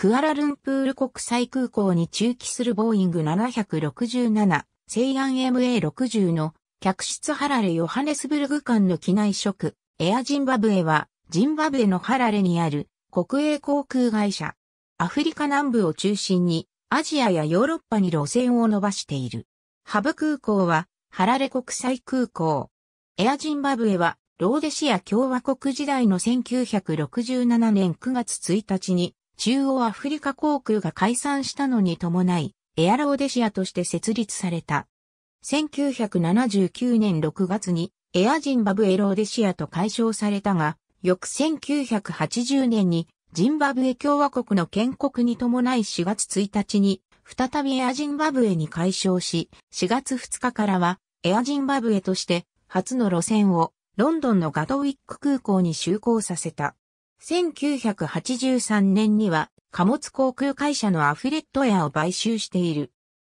クアラルンプール国際空港に駐機するボーイング767、西安 MA60 の客室ハラレ・ヨハネスブルグ間の機内食、エアジンバブエは、ジンバブエのハラレにある国営航空会社。アフリカ南部を中心に、アジアやヨーロッパに路線を伸ばしている。ハブ空港は、ハラレ国際空港。エアジンバブエは、ローデシア共和国時代の1967年9月1日に、中央アフリカ航空が解散したのに伴い、エアロオデシアとして設立された。1979年6月にエアジンバブエローデシアと解消されたが、翌1980年にジンバブエ共和国の建国に伴い4月1日に再びエアジンバブエに解消し、4月2日からはエアジンバブエとして初の路線をロンドンのガトウィック空港に就航させた。1983年には貨物航空会社のアフレットエアを買収している。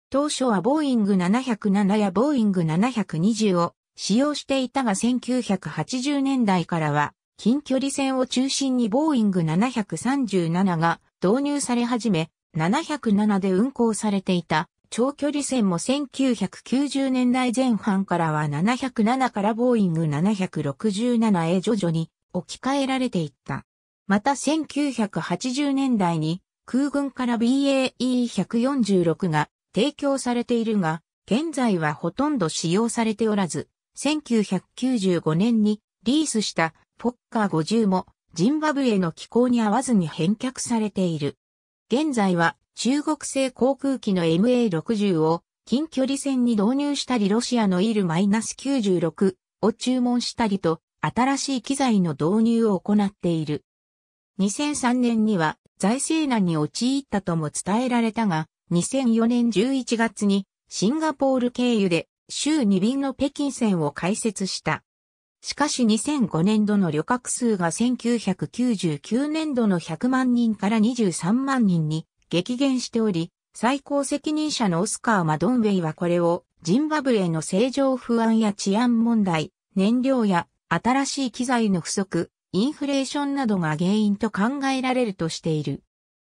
当初はボーイング707やボーイング720を使用していたが1980年代からは近距離線を中心にボーイング737が導入され始め、707で運行されていた長距離線も1990年代前半からは707からボーイング7 6 7へ徐々に置き換えられていった。また1980年代に空軍から BAE-146 が提供されているが、現在はほとんど使用されておらず、1995年にリースしたポッカー50もジンバブエの気候に合わずに返却されている。現在は中国製航空機の MA60 を近距離戦に導入したりロシアのイル -96 を注文したりと新しい機材の導入を行っている。2003年には財政難に陥ったとも伝えられたが、2004年11月にシンガポール経由で週2便の北京線を開設した。しかし2005年度の旅客数が1999年度の100万人から23万人に激減しており、最高責任者のオスカー・マドンウェイはこれをジンバブエの正常不安や治安問題、燃料や新しい機材の不足、インフレーションなどが原因と考えられるとしている。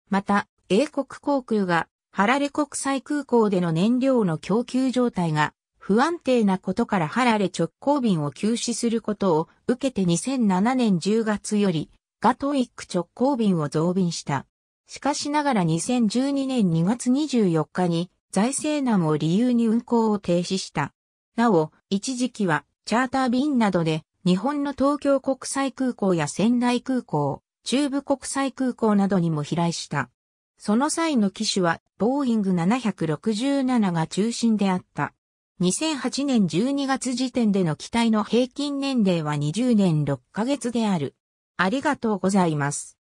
また、英国航空がハラレ国際空港での燃料の供給状態が不安定なことからハラレ直行便を休止することを受けて2007年10月よりガトイック直行便を増便した。しかしながら2012年2月24日に財政難を理由に運航を停止した。なお、一時期はチャーター便などで日本の東京国際空港や仙台空港、中部国際空港などにも飛来した。その際の機種は、ボーイング767が中心であった。2008年12月時点での機体の平均年齢は20年6ヶ月である。ありがとうございます。